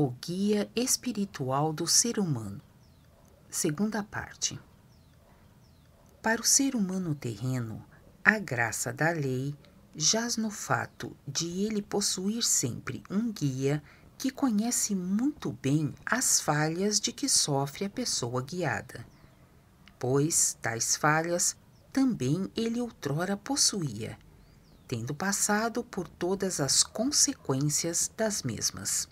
o guia espiritual do ser humano. Segunda parte. Para o ser humano terreno, a graça da lei jaz no fato de ele possuir sempre um guia que conhece muito bem as falhas de que sofre a pessoa guiada, pois tais falhas também ele outrora possuía, tendo passado por todas as consequências das mesmas.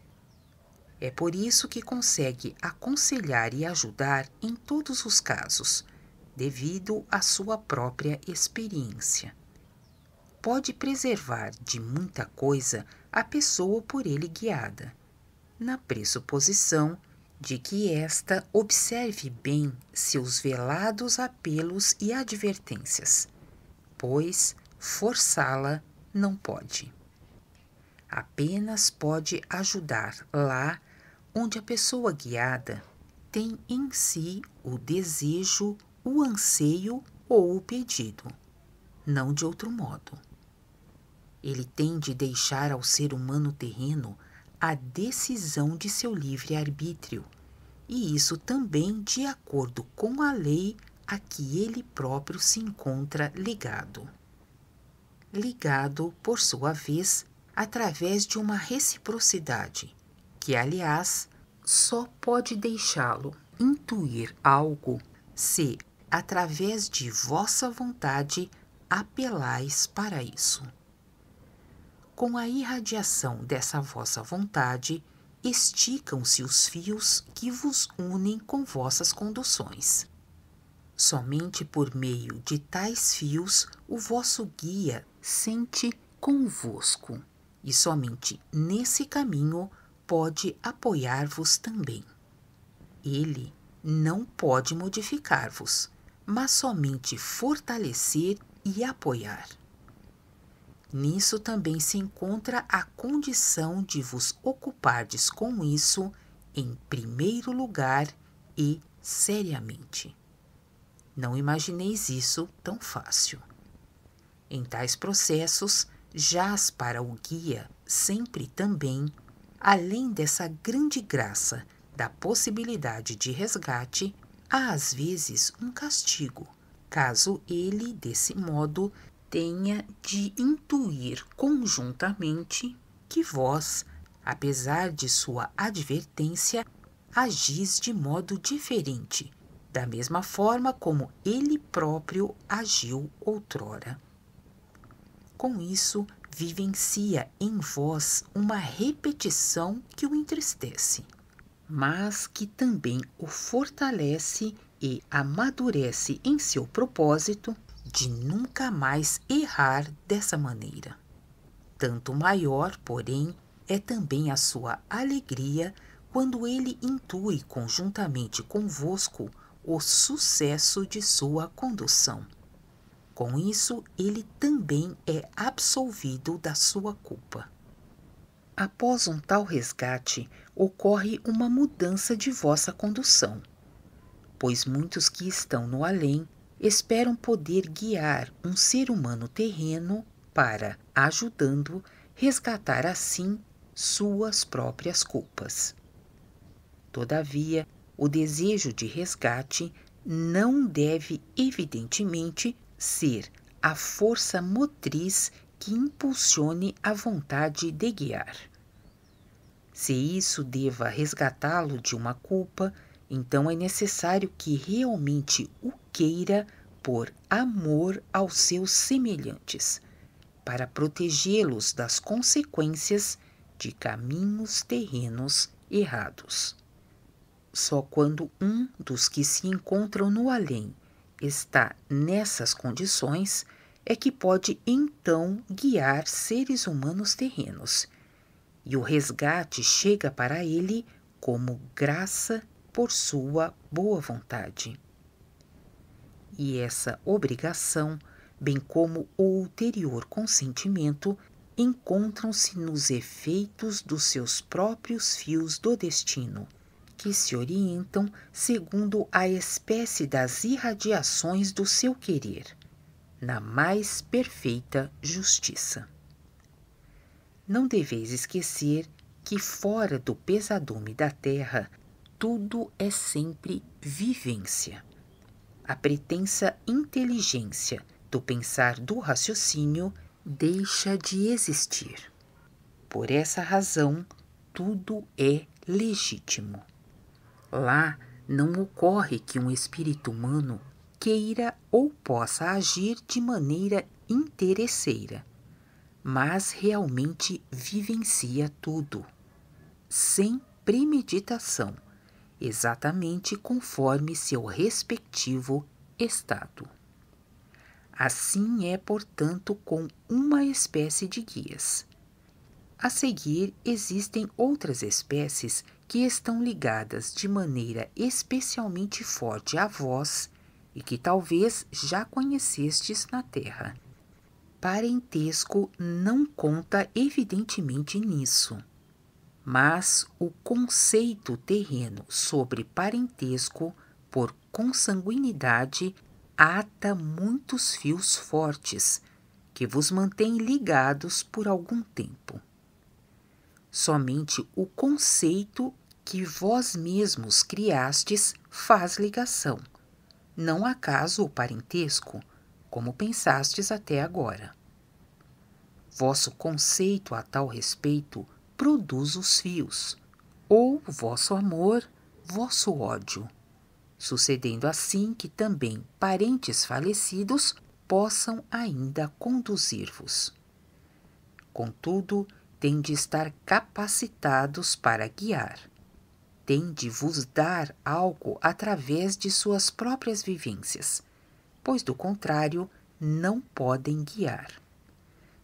É por isso que consegue aconselhar e ajudar em todos os casos, devido à sua própria experiência. Pode preservar de muita coisa a pessoa por ele guiada, na pressuposição de que esta observe bem seus velados apelos e advertências, pois forçá-la não pode. Apenas pode ajudar lá onde a pessoa guiada tem em si o desejo, o anseio ou o pedido, não de outro modo. Ele tem de deixar ao ser humano terreno a decisão de seu livre-arbítrio, e isso também de acordo com a lei a que ele próprio se encontra ligado. Ligado, por sua vez, através de uma reciprocidade que, aliás, só pode deixá-lo intuir algo se, através de vossa vontade, apelais para isso. Com a irradiação dessa vossa vontade, esticam-se os fios que vos unem com vossas conduções. Somente por meio de tais fios o vosso guia sente convosco, e somente nesse caminho pode apoiar-vos também. Ele não pode modificar-vos, mas somente fortalecer e apoiar. Nisso também se encontra a condição de vos ocupardes com isso em primeiro lugar e seriamente. Não imagineis isso tão fácil. Em tais processos, jaz para o guia sempre também Além dessa grande graça da possibilidade de resgate, há às vezes um castigo, caso ele, desse modo, tenha de intuir conjuntamente que vós, apesar de sua advertência, agis de modo diferente, da mesma forma como ele próprio agiu outrora. Com isso, vivencia em vós uma repetição que o entristece, mas que também o fortalece e amadurece em seu propósito de nunca mais errar dessa maneira. Tanto maior, porém, é também a sua alegria quando ele intui conjuntamente convosco o sucesso de sua condução. Com isso, ele também é absolvido da sua culpa. Após um tal resgate, ocorre uma mudança de vossa condução, pois muitos que estão no além esperam poder guiar um ser humano terreno para, ajudando, resgatar assim suas próprias culpas. Todavia, o desejo de resgate não deve, evidentemente, ser a força motriz que impulsione a vontade de guiar. Se isso deva resgatá-lo de uma culpa, então é necessário que realmente o queira por amor aos seus semelhantes, para protegê-los das consequências de caminhos terrenos errados. Só quando um dos que se encontram no além está nessas condições é que pode então guiar seres humanos terrenos, e o resgate chega para ele como graça por sua boa vontade. E essa obrigação, bem como o ulterior consentimento, encontram-se nos efeitos dos seus próprios fios do destino, que se orientam segundo a espécie das irradiações do seu querer, na mais perfeita justiça. Não deveis esquecer que fora do pesadume da terra, tudo é sempre vivência. A pretensa inteligência do pensar do raciocínio deixa de existir. Por essa razão, tudo é legítimo. Lá não ocorre que um espírito humano queira ou possa agir de maneira interesseira, mas realmente vivencia tudo, sem premeditação, exatamente conforme seu respectivo estado. Assim é, portanto, com uma espécie de guias. A seguir, existem outras espécies que estão ligadas de maneira especialmente forte a vós e que talvez já conhecestes na Terra. Parentesco não conta evidentemente nisso, mas o conceito terreno sobre parentesco por consanguinidade ata muitos fios fortes que vos mantêm ligados por algum tempo. Somente o conceito que vós mesmos criastes faz ligação. Não acaso o parentesco, como pensastes até agora. Vosso conceito a tal respeito produz os fios, ou vosso amor, vosso ódio, sucedendo assim que também parentes falecidos possam ainda conduzir-vos. Contudo, têm de estar capacitados para guiar. Têm de vos dar algo através de suas próprias vivências, pois, do contrário, não podem guiar.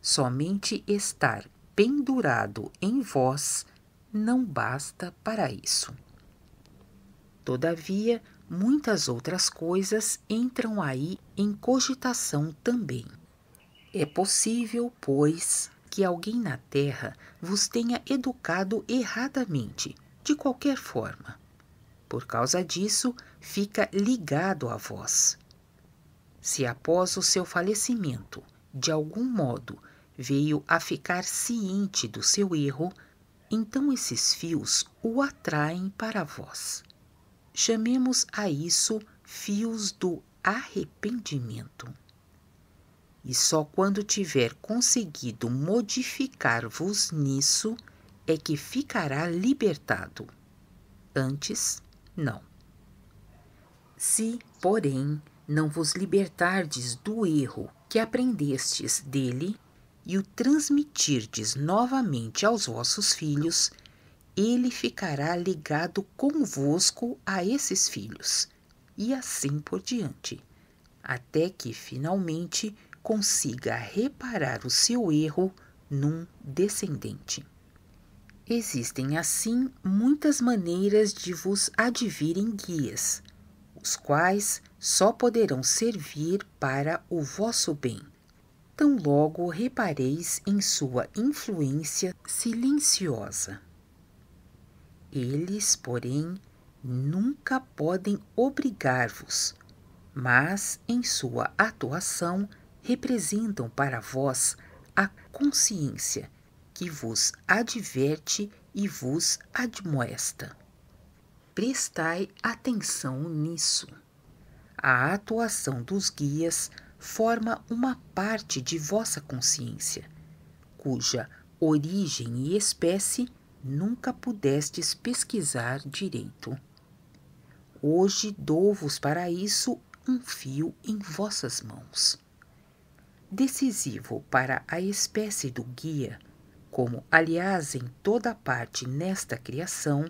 Somente estar pendurado em vós não basta para isso. Todavia, muitas outras coisas entram aí em cogitação também. É possível, pois, que alguém na terra vos tenha educado erradamente, de qualquer forma. Por causa disso, fica ligado a vós. Se após o seu falecimento, de algum modo, veio a ficar ciente do seu erro, então esses fios o atraem para vós. Chamemos a isso fios do arrependimento e só quando tiver conseguido modificar-vos nisso é que ficará libertado. Antes, não. Se, porém, não vos libertardes do erro que aprendestes dele e o transmitirdes novamente aos vossos filhos, ele ficará ligado convosco a esses filhos, e assim por diante, até que, finalmente, consiga reparar o seu erro num descendente. Existem, assim, muitas maneiras de vos advirem guias, os quais só poderão servir para o vosso bem. Tão logo repareis em sua influência silenciosa. Eles, porém, nunca podem obrigar-vos, mas em sua atuação representam para vós a consciência que vos adverte e vos admoesta. Prestai atenção nisso. A atuação dos guias forma uma parte de vossa consciência, cuja origem e espécie nunca pudestes pesquisar direito. Hoje dou-vos para isso um fio em vossas mãos decisivo para a espécie do guia, como aliás em toda parte nesta criação,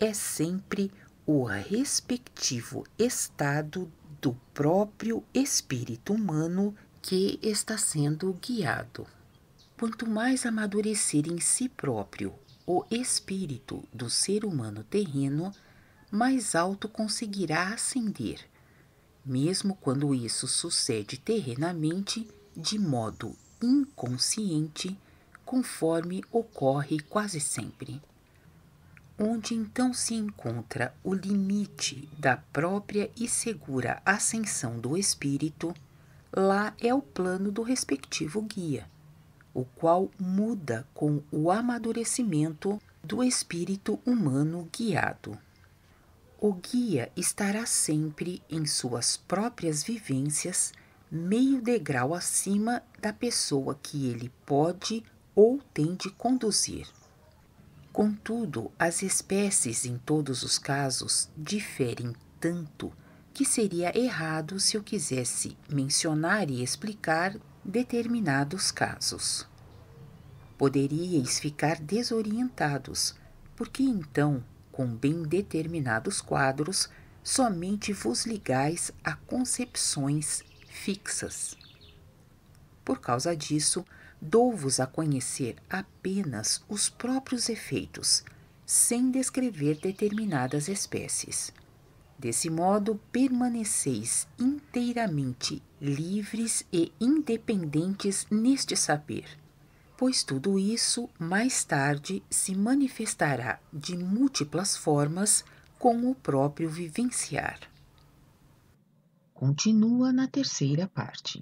é sempre o respectivo estado do próprio espírito humano que está sendo guiado. Quanto mais amadurecer em si próprio o espírito do ser humano terreno, mais alto conseguirá ascender, mesmo quando isso sucede terrenamente de modo inconsciente, conforme ocorre quase sempre. Onde então se encontra o limite da própria e segura ascensão do espírito, lá é o plano do respectivo guia, o qual muda com o amadurecimento do espírito humano guiado. O guia estará sempre em suas próprias vivências meio degrau acima da pessoa que ele pode ou tem de conduzir. Contudo, as espécies, em todos os casos, diferem tanto que seria errado se eu quisesse mencionar e explicar determinados casos. Poderíeis ficar desorientados, porque então, com bem determinados quadros, somente vos ligais a concepções fixas. Por causa disso, dou-vos a conhecer apenas os próprios efeitos, sem descrever determinadas espécies. Desse modo, permaneceis inteiramente livres e independentes neste saber, pois tudo isso mais tarde se manifestará de múltiplas formas com o próprio vivenciar continua na terceira parte.